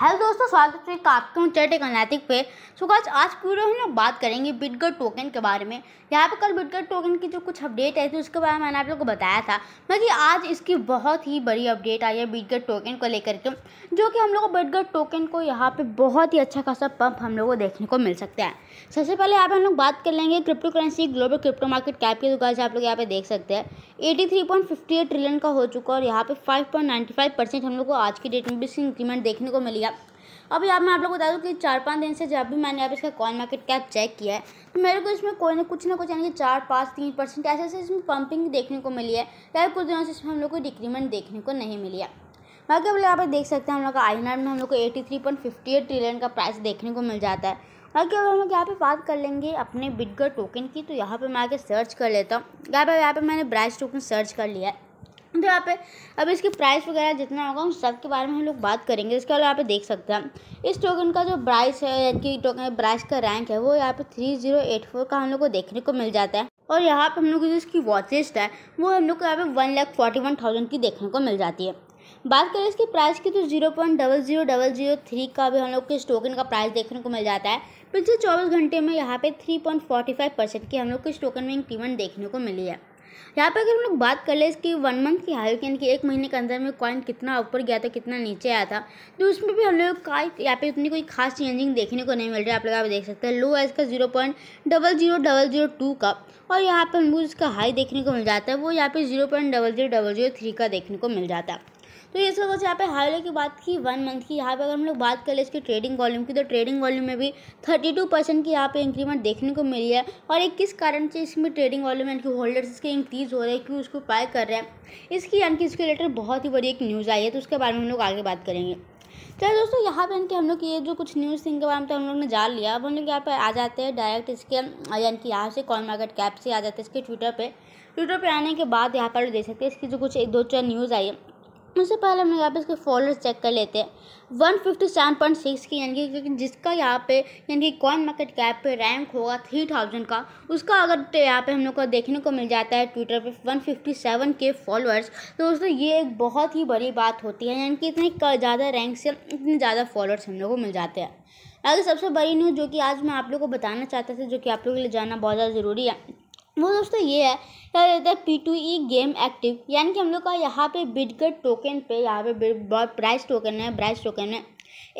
hello दोस्तों स्वागत है आपके एक अनैतिक पे सो आज आज पूरे हम लोग बात करेंगे बिटगर टोकन के बारे में यहाँ पे कल बिटगर टोकन की जो कुछ अपडेट आई थी उसके बारे में मैंने आप लोग को बताया था बाकी आज इसकी बहुत ही बड़ी अपडेट आई है बिटगर टोकन को लेकर के जो कि हम लोग को बिटगर टोकन को यहाँ पर बहुत ही अच्छा खासा पंप हम लोग को देखने को मिल सकता है सबसे पहले यहाँ पर हम लोग बात कर लेंगे cryptocurrency global crypto market cap की दुकान से आप लोग यहाँ पे देख सकते हैं eighty three point fifty eight trillion का हो चुका है और यहाँ पर फाइव पॉइंट फाइव परसेंट हम लोग को आज की डेट में भी इसकी इंक्रीमेंट देखने को मिली अभी आप मैं आप लोग बता दूँ कि चार पाँच दिन से जब भी मैंने आप इसका कॉइन मार्केट कैप चेक किया है तो मेरे को इसमें कोई ना कुछ ना कुछ यानी कि चार पाँच तीन परसेंट ऐसे ऐसे इसमें पंपिंग देखने को मिली है या कुछ दिनों से इसमें हम लोग को डिक्रीमेंट देखने को नहीं मिली है बाकी हम लोग यहाँ पर देख सकते हैं हम लोग का आई में हम लोग को eighty three point fifty eight trillion का प्राइस देखने को मिल जाता है बाकी अगर हम लोग यहाँ पर बात कर लेंगे अपने बिटगर टोकन की तो यहाँ पर मैं आके सर्च कर लेता हूँ यहाँ पर यहाँ पर मैंने ब्राइस टोकन सर्च कर लिया है तो यहाँ पे अब इसके प्राइस वगैरह जितना होगा उन सब के बारे में हम लोग बात करेंगे इसके अलावा यहाँ पे देख सकते हैं इस टोकन का जो प्राइस है यानी कि टोकन प्राइस का रैंक है वो यहाँ पे थ्री जीरो एट फोर का हम लोग को देखने को मिल जाता है और यहाँ पे हम लोग की जो इसकी वॉचेस्ट है वो हम लोग को यहाँ पे one lakh forty one thousand की देखने को मिल जाती है बात करें इसके प्राइस की तो zero point double zero double zero three का भी हम लोग के इस टोकन का प्राइस देखने को मिल जाता है पिछले चौबीस घंटे में यहाँ पे three point forty five percent की हम लोग को इस टोकन में इंक्रीमेंट देखने को मिली है यहाँ पर अगर हम लोग बात कर ले इसकी वन मंथ की हाइक यानी कि एक महीने के अंदर में कॉइन कितना ऊपर गया था कितना नीचे आया था तो उसमें भी हम लोग का यहाँ पे उतनी कोई खास चेंजिंग देखने को नहीं मिल रही है आप लोग आप देख सकते हैं लो है इसका zero point double zero double zero two का और यहाँ पर हम लोग इसका हाई देखने को मिल जाता है वो यहाँ पर zero point double zero double zero three का देखने को मिल जाता है तो ये सब यहाँ पे हाई लो की बात की वन मंथ की यहाँ पे अगर हम लोग बात कर ले इसकी ट्रेडिंग वॉल्यूम की तो ट्रेडिंग वॉल्यूम में भी थर्टी टू परसेंट की यहाँ पे इंक्रीमेंट देखने को मिली है और एक किस कारण से इसमें ट्रेडिंग वॉल्यूम यानी कि होल्डर्स इसके इंक्रीज हो रहे हैं क्यों उसको पाए कर रहे हैं इसकी यानी कि इसके रिलेटेड बहुत ही बड़ी एक न्यूज़ आई है तो उसके बारे में हम लोग आगे बात करेंगे चलो दोस्तों यहाँ पे इनके हम लोग ये जो कुछ न्यूज़ थी इनके बारे में तो हम लोग ने जान लिया अब हम लोग यहाँ पे आ जाते हैं डायरेक्ट इसके यानी कि यहाँ से कॉल मार्केट कैप से आ जाते हैं इसके ट्विटर पे ट्विटर पे आने के बाद यहाँ पर देख सकते हैं इसकी जो कुछ एक दो चार न्यूज़ आई है उससे पहले हम यहाँ पे इसके फॉलोअर्स चेक कर लेते हैं one fifty seven point six की यानी कि जिसका यहाँ पे यानी कि कॉइन मार्केट कैप पे रैंक होगा थ्री थाउजेंड का उसका अगर तो यहाँ पे हम लोग को देखने को मिल जाता है ट्विटर पे वन फिफ्टी सेवन के फॉलोअर्स तो दोस्तों ये एक बहुत ही बड़ी बात होती है यानी कि इतने ज़्यादा रैंक से इतने ज़्यादा फॉलोअर्स हम लोग को मिल जाते हैं अगर सबसे बड़ी न्यूज़ जो कि आज मैं आप लोग को बताना चाहता था जो कि आप लोगों के लिए जानना बहुत ज़्यादा ज़रूरी है वो दोस्तों ये है क्या कहते है P two E game active यानी कि हम लोग का यहाँ पे बिडगट टोकन पे यहाँ पे बहुत प्राइस टोकन है प्राइस टोकन है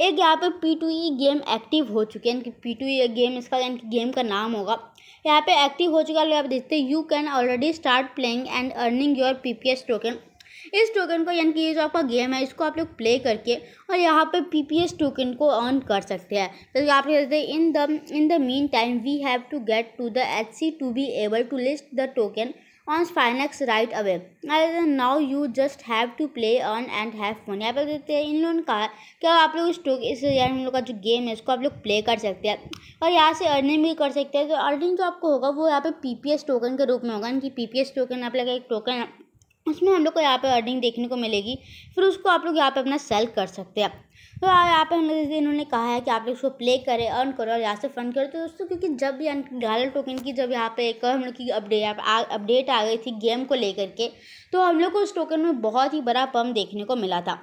एक यहाँ पे P two E game active हो चुके हैं पी टू ई गेम इसका यानी कि गेम का नाम होगा यहाँ पे एक्टिव हो चुका है आप देखते हैं you can already start playing and earning your P P S token इस टोकन को यानी कि ये जो आपका गेम है इसको आप लोग प्ले करके और यहाँ पर पी पी एस टोकन को अर्न कर सकते हैं तो आप लोग in the in the mean time we have to get to the H C to be able to list the token on Finex right away And now you just have to play on and have phone यहाँ पे देखते हैं इन लोगों ने कहा कि आप लोग इस टोक इस यानी लोग का जो गेम है इसको आप लोग प्ले कर सकते हैं और यहाँ से अर्निंग भी कर सकते हैं तो अर्निंग जो आपको होगा वो यहाँ पे पी पी एस टोकन के रूप में होगा यानी कि पी पी एस टोकन आप लोग एक टोकन उसमें हम लोग को यहाँ पे अर्निंग देखने को मिलेगी फिर उसको आप लोग यहाँ पे अपना सेल कर सकते हैं तो यहाँ पे हम जैसे इन्होंने कहा है कि आप लोग उसको प्ले करें अर्न करो और यहाँ से फंड करो तो दोस्तों क्योंकि जब भी डालर टोकन की जब यहाँ पे एक हम लोग की अपडेट अपडेट आ गई थी गेम को लेकर के तो हम लोग को उस टोकन में बहुत ही बड़ा पम देखने को मिला था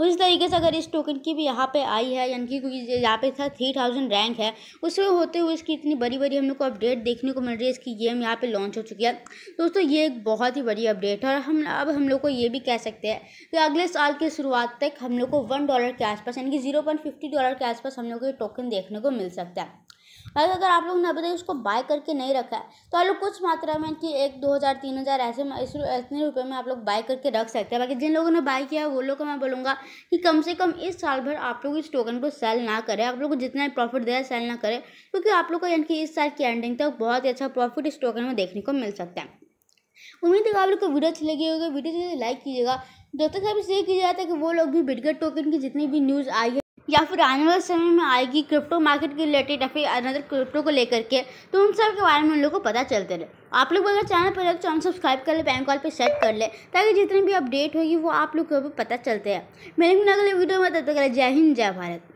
उसी तरीके से अगर इस टोकन की भी यहाँ पे आई है यानी कि यहाँ पे था थ्री थाउजेंड रैंक है उसमें होते हुए इसकी इतनी बड़ी बड़ी हम लोग को अपडेट देखने को मिल रही है इसकी गेम यहाँ पे लॉन्च हो चुकी है दोस्तों ये एक बहुत ही बड़ी अपडेट है और हम अब हम लोग को ये भी कह सकते हैं कि अगले साल की शुरुआत तक हम लोग को वन डॉलर के आसपास यानी कि जीरो पॉइंट फिफ्टी डॉलर के आसपास हम लोग को ये टोकन देखने को मिल सकता है बाकी अगर आप लोग ने अभी तक इसको बाय करके नहीं रखा है तो आप लोग कुछ मात्रा में कि एक दो हज़ार तीन हज़ार ऐसे इतने रुपये में आप लोग बाय करके रख सकते हैं बाकी जिन लोगों ने बाय किया है वो लोग को मैं बोलूँगा कि कम से कम इस साल भर आप लोग इस टोकन को सेल ना करें आप लोग को जितना प्रॉफिट दे सेल ना करें क्योंकि आप लोग को यानी कि इस साल की एंडिंग तक बहुत ही अच्छा प्रॉफिट इस टोकन में देखने को मिल सकता है उम्मीद है आप लोग को वीडियो अच्छी लगी होगी वीडियो लाइक तो कीजिएगा जब तक आप इसे किया जाता है कि वो लोग भी बिटगेट टोकन की जितनी भी न्यूज़ आई है या फिर आने वाले समय में आएगी क्रिप्टो मार्केट के रिलेटेड या फिर अनदर क्रिप्टो को लेकर के तो उन सब के बारे में उन लोगों को पता चलते रहे आप लोग अगर चैनल पर लगे तो चैनल सब्सक्राइब कर ले बैंक कॉल पर सेट कर ले ताकि जितनी भी अपडेट होगी वो आप लोग को पता चलते हैं मेरे अगले वीडियो में तब तक जय हिंद जय भारत